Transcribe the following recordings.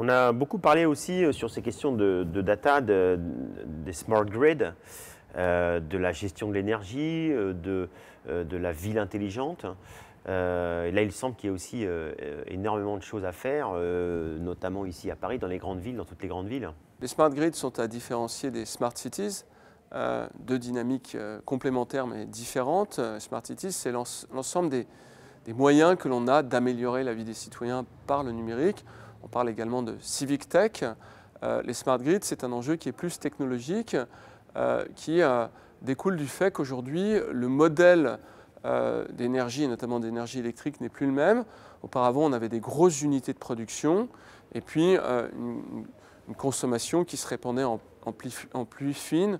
On a beaucoup parlé aussi euh, sur ces questions de, data, des smart grids, euh, de la gestion de l'énergie, euh, de, la ville intelligente. là, il semble qu'il y a aussi énormément de choses à faire, notamment ici à Paris, dans les grandes villes, dans toutes les grandes villes. Les smart grids sont à différencier des smart cities. deux dynamiques complémentaires mais différentes. Smart Cities, c'est l'ensemble des moyens que l'on a d'améliorer la vie des citoyens par le numérique. On parle également de civic tech. Euh, les smart grids, c'est un enjeu qui est plus technologique, euh, qui euh, découle du fait qu'aujourd'hui, le modèle d'énergie, notamment d'énergie électrique, n'est plus le même. Auparavant, on avait des grosses unités de production et puis une, consommation qui se répandait en, plus en pluie fine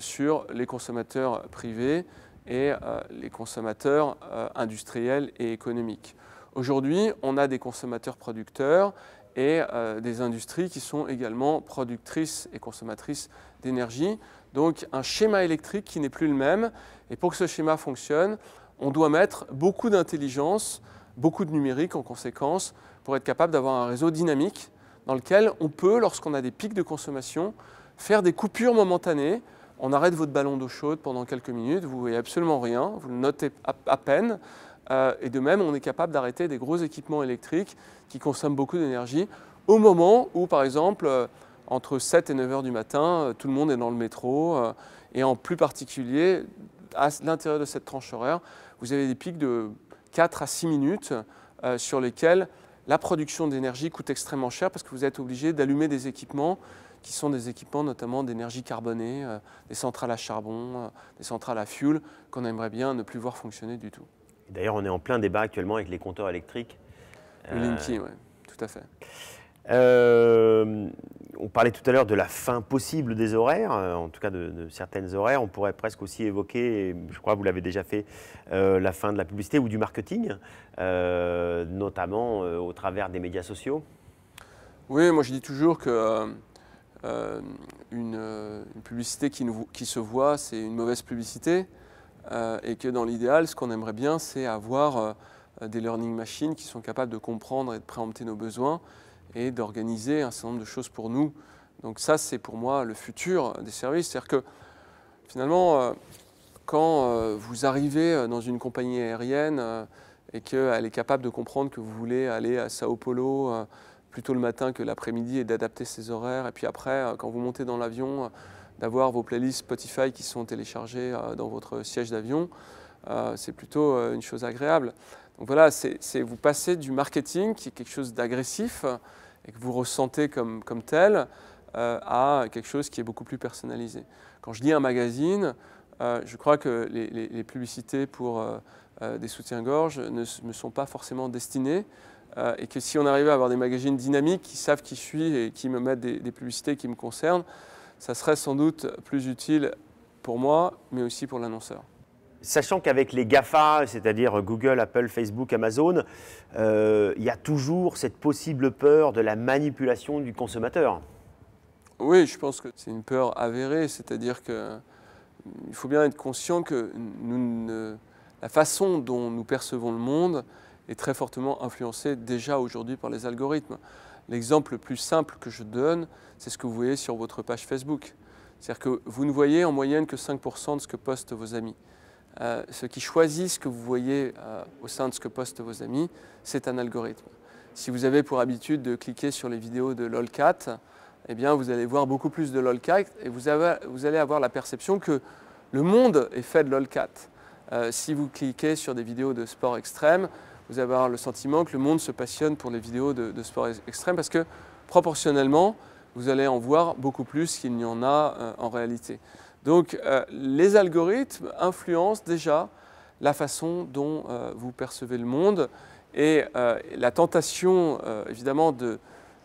sur les consommateurs privés et les consommateurs industriels et économiques. Aujourd'hui, on a des consommateurs producteurs et euh, des industries qui sont également productrices et consommatrices d'énergie. Donc un schéma électrique qui n'est plus le même. Et pour que ce schéma fonctionne, on doit mettre beaucoup d'intelligence, beaucoup de numérique en conséquence, pour être capable d'avoir un réseau dynamique dans lequel on peut, lorsqu'on a des pics de consommation, faire des coupures momentanées. On arrête votre ballon d'eau chaude pendant quelques minutes, vous ne voyez absolument rien, vous le notez à peine, euh, et de même, on est capable d'arrêter des gros équipements électriques qui consomment beaucoup d'énergie au moment où, par exemple, euh, entre 7 et 9 heures du matin, euh, tout le monde est dans le métro. et en plus particulier, à l'intérieur de cette tranche horaire, vous avez des pics de 4 à 6 minutes sur lesquels la production d'énergie coûte extrêmement cher parce que vous êtes obligé d'allumer des équipements qui sont des équipements notamment d'énergie carbonée, des centrales à charbon, des centrales à fuel qu'on aimerait bien ne plus voir fonctionner du tout. D'ailleurs, on est en plein débat actuellement avec les compteurs électriques. Le euh, oui, tout à fait. Euh, on parlait tout à l'heure de la fin possible des horaires, euh, en tout cas de, certaines horaires. On pourrait presque aussi évoquer, je crois que vous l'avez déjà fait, la fin de la publicité ou du marketing, notamment au travers des médias sociaux. Oui, moi je dis toujours que une, publicité qui se voit, c'est une mauvaise publicité. Euh, et que dans l'idéal, ce qu'on aimerait bien, c'est avoir euh, des learning machines qui sont capables de comprendre et de préempter nos besoins et d'organiser un certain nombre de choses pour nous. Donc ça, c'est pour moi le futur des services. C'est-à-dire que finalement, euh, quand vous arrivez dans une compagnie aérienne et qu'elle est capable de comprendre que vous voulez aller à Sao Paulo plutôt le matin que l'après-midi et d'adapter ses horaires, et puis après, quand vous montez dans l'avion, d'avoir vos playlists Spotify qui sont téléchargées euh, dans votre siège d'avion. Euh, c'est plutôt euh, une chose agréable. Donc voilà, c'est vous passez du marketing, qui est quelque chose d'agressif et que vous ressentez comme, tel, à quelque chose qui est beaucoup plus personnalisé. Quand je dis un magazine, je crois que les, publicités pour des soutiens-gorge ne me sont pas forcément destinées et que si on arrivait à avoir des magazines dynamiques qui savent qui je suis et qui me mettent des publicités qui me concernent, ça serait sans doute plus utile pour moi, mais aussi pour l'annonceur. Sachant qu'avec les GAFA, c'est-à-dire Google, Apple, Facebook, Amazon, euh, il y a toujours cette possible peur de la manipulation du consommateur. Oui, je pense que c'est une peur avérée, c'est-à-dire qu'il mm, faut bien être conscient que la façon dont nous percevons le monde est très fortement influencée déjà aujourd'hui par les algorithmes. L'exemple le plus simple que je donne, c'est ce que vous voyez sur votre page Facebook. C'est-à-dire que vous ne voyez en moyenne que 5% de ce que postent vos amis. Euh, ce qui choisit ce que vous voyez euh, au sein de ce que postent vos amis, c'est un algorithme. Si vous avez pour habitude de cliquer sur les vidéos de LOLCAT, eh bien vous allez voir beaucoup plus de LOLCAT et vous, allez avoir la perception que le monde est fait de LOLCAT. Euh, si vous cliquez sur des vidéos de sport extrême, vous allez avoir le sentiment que le monde se passionne pour les vidéos de, sport extrême parce que proportionnellement, vous allez en voir beaucoup plus qu'il n'y en a euh, en réalité. Donc euh, les algorithmes influencent déjà la façon dont euh, vous percevez le monde et la tentation évidemment de,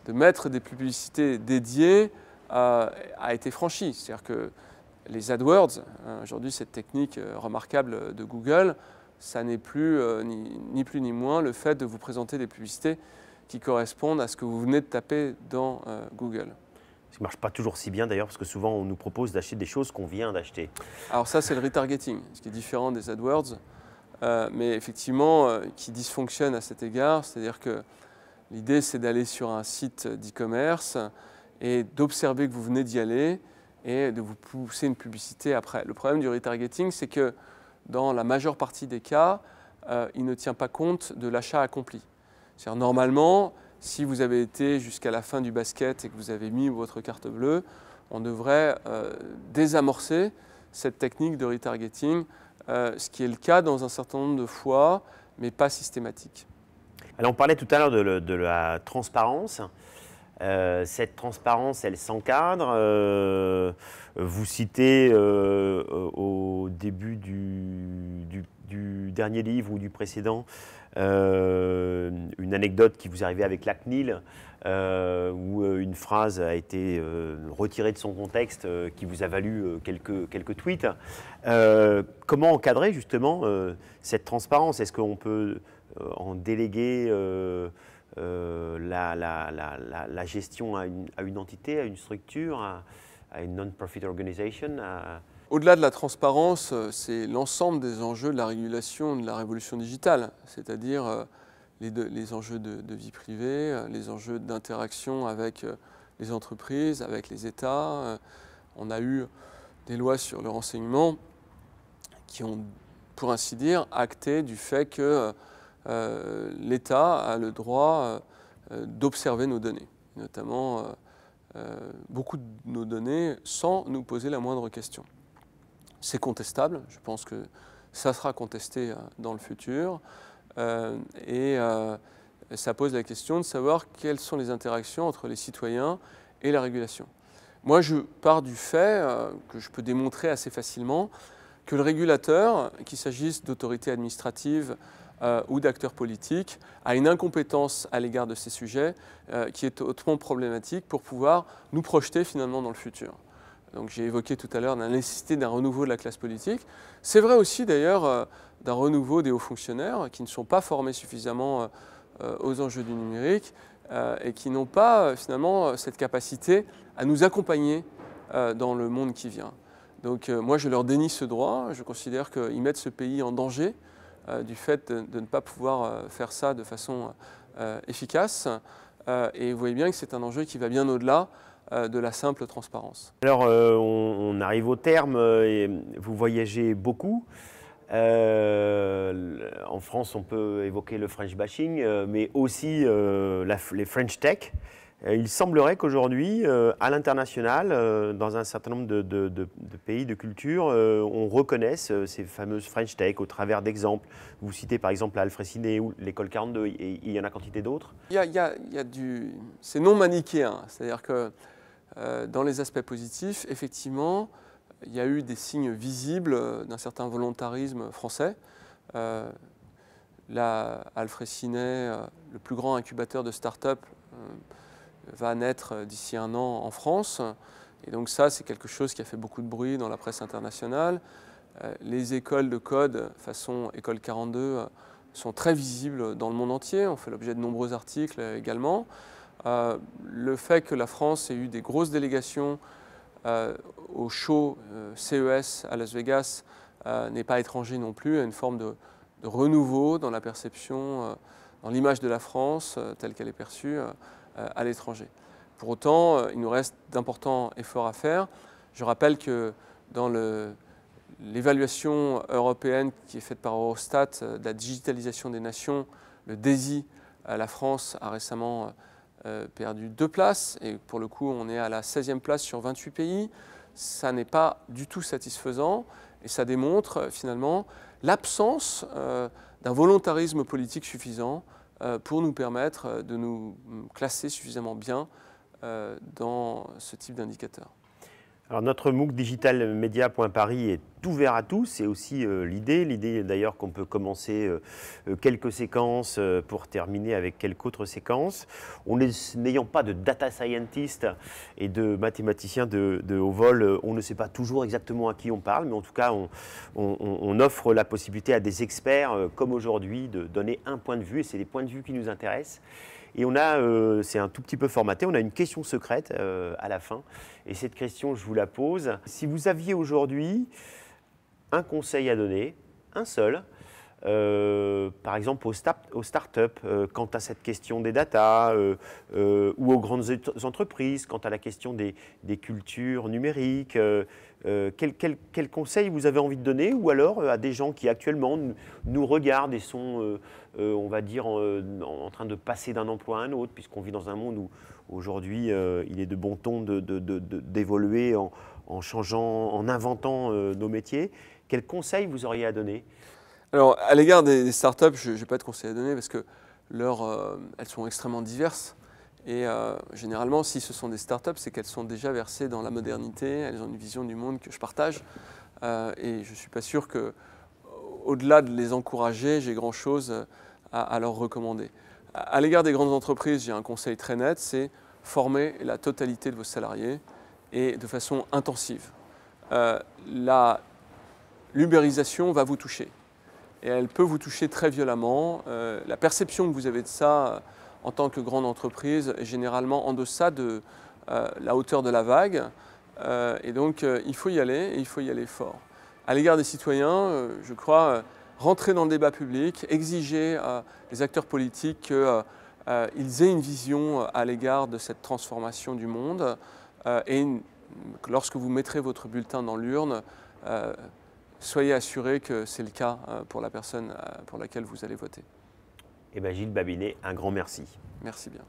de, mettre des publicités dédiées a été franchie. C'est-à-dire que les AdWords, hein, aujourd'hui cette technique remarquable de Google, ça n'est plus euh, ni, plus ni moins le fait de vous présenter des publicités qui correspondent à ce que vous venez de taper dans euh, Google. Ce qui ne marche pas toujours si bien d'ailleurs, parce que souvent on nous propose d'acheter des choses qu'on vient d'acheter. Alors ça, c'est le retargeting, ce qui est différent des AdWords, euh, mais effectivement qui dysfonctionne à cet égard. C'est-à-dire que l'idée, c'est d'aller sur un site d'e-commerce et d'observer que vous venez d'y aller et de vous pousser une publicité après. Le problème du retargeting, c'est que dans la majeure partie des cas, euh, il ne tient pas compte de l'achat accompli. cest normalement, si vous avez été jusqu'à la fin du basket et que vous avez mis votre carte bleue, on devrait euh, désamorcer cette technique de retargeting, euh, ce qui est le cas dans un certain nombre de fois, mais pas systématique. Alors on parlait tout à l'heure de, de, la transparence. Euh, cette transparence, elle s'encadre. Euh, vous citez euh, au début du, dernier livre ou du précédent une anecdote qui vous arrivait avec l'ACNIL, où une phrase a été retirée de son contexte qui vous a valu quelques, quelques tweets. comment encadrer justement cette transparence Est-ce qu'on peut en déléguer euh, la, gestion à une, entité, à une structure, à, une non-profit organisation Au-delà de la transparence, euh, c'est l'ensemble des enjeux de la régulation de la révolution digitale, c'est-à-dire euh, les, les, enjeux de, vie privée, les enjeux d'interaction avec les entreprises, avec les États. On a eu des lois sur le renseignement qui ont, pour ainsi dire, acté du fait que euh, l'État a le droit euh, d'observer nos données, notamment euh, beaucoup de nos données, sans nous poser la moindre question. C'est contestable, je pense que ça sera contesté dans le futur, et ça pose la question de savoir quelles sont les interactions entre les citoyens et la régulation. Moi, je pars du fait que je peux démontrer assez facilement que le régulateur, qu'il s'agisse d'autorités administratives euh, ou d'acteurs politiques, a une incompétence à l'égard de ces sujets euh, qui est hautement problématique pour pouvoir nous projeter finalement dans le futur. Donc j'ai évoqué tout à l'heure la nécessité d'un renouveau de la classe politique. C'est vrai aussi d'ailleurs euh, d'un renouveau des hauts fonctionnaires qui ne sont pas formés suffisamment aux enjeux du numérique et qui n'ont pas finalement cette capacité à nous accompagner dans le monde qui vient. Donc euh, moi, je leur dénie ce droit. Je considère qu'ils mettent ce pays en danger euh, du fait de, ne pas pouvoir euh, faire ça de façon efficace. et vous voyez bien que c'est un enjeu qui va bien au-delà de la simple transparence. Alors, on, arrive au terme. Et vous voyagez beaucoup. en France, on peut évoquer le French bashing, mais aussi les French Tech. Euh, il semblerait qu'aujourd'hui, euh, à l'international, euh, dans un certain nombre de, pays, de cultures, on reconnaisse ces fameuses French Tech au travers d'exemples. Vous citez par exemple Alfred ou l'école 42, et il y en a quantité d'autres Il y a, du... C'est non manichéen, hein. c'est-à-dire que dans les aspects positifs, effectivement, il y a eu des signes visibles d'un certain volontarisme français. là, Alfred le plus grand incubateur de start-up va naître euh, d'ici un an en France. Et donc ça, c'est quelque chose qui a fait beaucoup de bruit dans la presse internationale. Euh, les écoles de code, façon École 42, euh, sont très visibles dans le monde entier. On fait l'objet de nombreux articles également. le fait que la France ait eu des grosses délégations au show CES à Las Vegas n'est pas étranger non plus à une forme de renouveau dans la perception, dans l'image de la France telle qu'elle est perçue euh, à l'étranger. Pour autant, euh, il nous reste d'importants efforts à faire. Je rappelle que dans l'évaluation européenne qui est faite par Eurostat euh, de la digitalisation des nations, le DESI, la France a récemment perdu deux places et pour le coup on est à la 16e place sur 28 pays. Ça n'est pas du tout satisfaisant et ça démontre finalement l'absence d'un volontarisme politique suffisant euh, pour nous permettre euh, de nous mm, classer suffisamment bien euh, dans ce type d'indicateur. Alors notre MOOC digitalmedia.paris est ouvert à tous, c'est aussi euh, l'idée. L'idée d'ailleurs qu'on peut commencer euh, euh, quelques séquences pour terminer avec quelques autres séquences. On n'ayant pas de data scientist et de mathématicien de, haut vol, on ne sait pas toujours exactement à qui on parle, mais en tout cas on, on offre la possibilité à des experts comme aujourd'hui de donner un point de vue et c'est les points de vue qui nous intéressent. Et on a, euh, c'est un tout petit peu formaté, on a une question secrète euh, à la fin. Et cette question, je vous la pose. Si vous aviez aujourd'hui un conseil à donner, un seul, euh, par exemple aux, start aux startups euh, quant à cette question des data euh, ou aux grandes entreprises quant à la question des, cultures numériques quel, conseil vous avez envie de donner ou alors à des gens qui actuellement nous, regardent et sont, on va dire, en, train de passer d'un emploi à un autre, puisqu'on vit dans un monde où aujourd'hui il est de bon ton d'évoluer en, en, changeant, en inventant nos métiers. Quel conseil vous auriez à donner alors, à l'égard des, startups, je n'ai pas de conseils à donner parce que euh, elles sont extrêmement diverses. Et euh, généralement, si ce sont des startups, c'est qu'elles sont déjà versées dans la modernité, elles ont une vision du monde que je partage. Euh, et je ne suis pas sûr que, au-delà de les encourager, j'ai grand-chose à, leur recommander. À, l'égard des grandes entreprises, j'ai un conseil très net, c'est former la totalité de vos salariés et de façon intensive. La L'ubérisation va vous toucher et elle peut vous toucher très violemment. Euh, la perception que vous avez de ça euh, en tant que grande entreprise est généralement en deçà de euh, la hauteur de la vague. et donc, il faut y aller et il faut y aller fort. À l'égard des citoyens, je crois rentrer dans le débat public, exiger les acteurs politiques qu'ils aient une vision à l'égard de cette transformation du monde et lorsque vous mettrez votre bulletin dans l'urne, soyez assurés que c'est le cas euh, pour la personne euh, pour laquelle vous allez voter. Et Gilles Babinet, un grand merci. Merci bien.